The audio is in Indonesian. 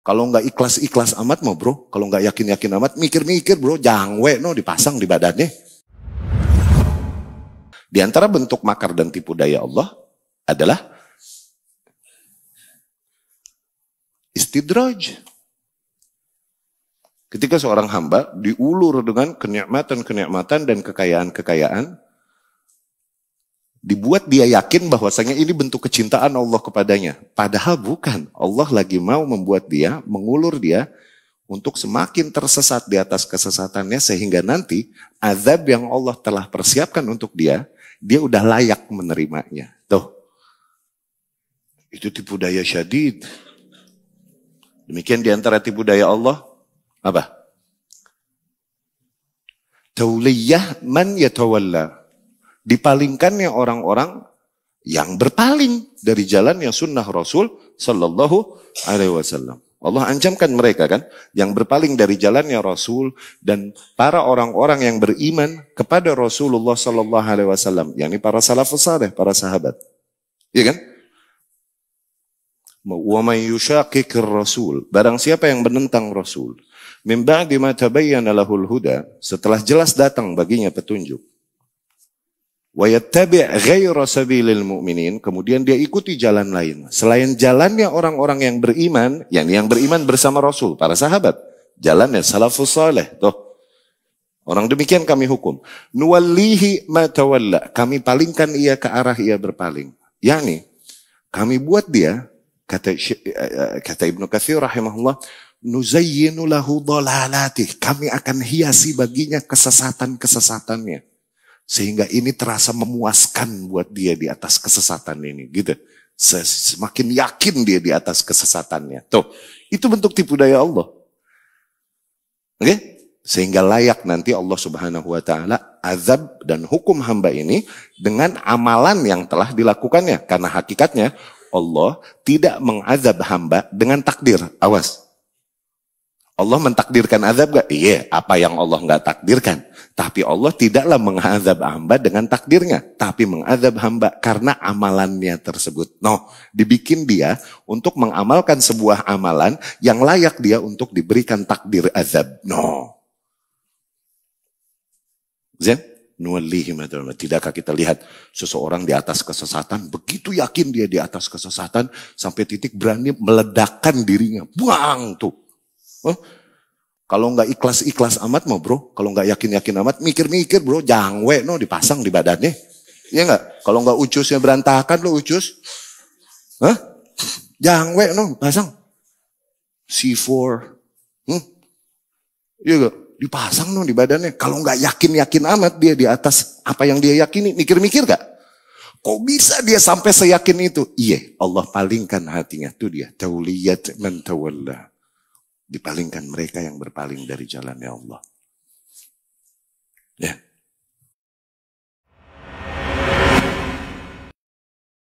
Kalau nggak ikhlas-ikhlas amat mau bro, kalau nggak yakin-yakin amat, mikir-mikir bro, jangwe no dipasang di badannya. Di antara bentuk makar dan tipu daya Allah adalah istidraj. Ketika seorang hamba diulur dengan kenikmatan-kenikmatan dan kekayaan-kekayaan, dibuat dia yakin bahwasanya ini bentuk kecintaan Allah kepadanya. Padahal bukan. Allah lagi mau membuat dia, mengulur dia untuk semakin tersesat di atas kesesatannya sehingga nanti azab yang Allah telah persiapkan untuk dia, dia udah layak menerimanya. Tuh. Itu tipu daya syadid. Demikian di antara tipu daya Allah apa? Tauliyah man yatawallah dipalingkannya orang-orang yang berpaling dari jalan yang sunnah Rasul Shallallahu Alaihi Wasallam. Allah ancamkan mereka kan, yang berpaling dari jalannya Rasul dan para orang-orang yang beriman kepada Rasulullah Shallallahu Alaihi Wasallam, Yang Ini para salafus saleh, para sahabat, ya kan? وَمَنْ يُشَاقِكِ Rasul. Barang siapa yang menentang Rasul. memang di mata tabayyana huda. Setelah jelas datang baginya petunjuk wa yattabi' ghaira sabilil kemudian dia ikuti jalan lain. Selain jalannya orang-orang yang beriman, yang yang beriman bersama Rasul, para sahabat, jalannya salafus saleh, tuh. Orang demikian kami hukum. Nuwallihi ma tawalla, kami palingkan ia ke arah ia berpaling. Yani kami buat dia kata eh, eh, kata Ibnu Katsir rahimahullah nuzayyinu lahu dhalalatih. Kami akan hiasi baginya kesesatan-kesesatannya. Sehingga ini terasa memuaskan buat dia di atas kesesatan ini. Gitu. Semakin yakin dia di atas kesesatannya. Tuh, itu bentuk tipu daya Allah. Oke? Okay? Sehingga layak nanti Allah subhanahu wa ta'ala azab dan hukum hamba ini dengan amalan yang telah dilakukannya. Karena hakikatnya Allah tidak mengazab hamba dengan takdir. Awas, Allah mentakdirkan azab gak? Iya, apa yang Allah gak takdirkan. Tapi Allah tidaklah mengazab hamba dengan takdirnya. Tapi mengazab hamba karena amalannya tersebut. No, dibikin dia untuk mengamalkan sebuah amalan yang layak dia untuk diberikan takdir azab. No. Zen? Tidakkah kita lihat seseorang di atas kesesatan, begitu yakin dia di atas kesesatan, sampai titik berani meledakkan dirinya. Buang tuh Oh, kalau nggak ikhlas-ikhlas amat mau bro, kalau nggak yakin-yakin amat, mikir-mikir bro, jangwe no dipasang di badannya. Iya nggak? Kalau nggak ucusnya berantakan lo ucus. Hah? Jangwe no pasang. C4. Hmm? Iya nggak? Dipasang no di badannya. Kalau nggak yakin-yakin amat dia di atas apa yang dia yakini, mikir-mikir nggak Kok bisa dia sampai seyakin itu? Iya, Allah palingkan hatinya. tuh dia. Tauliyat mentawallah dipalingkan mereka yang berpaling dari jalan jalannya Allah. Ya.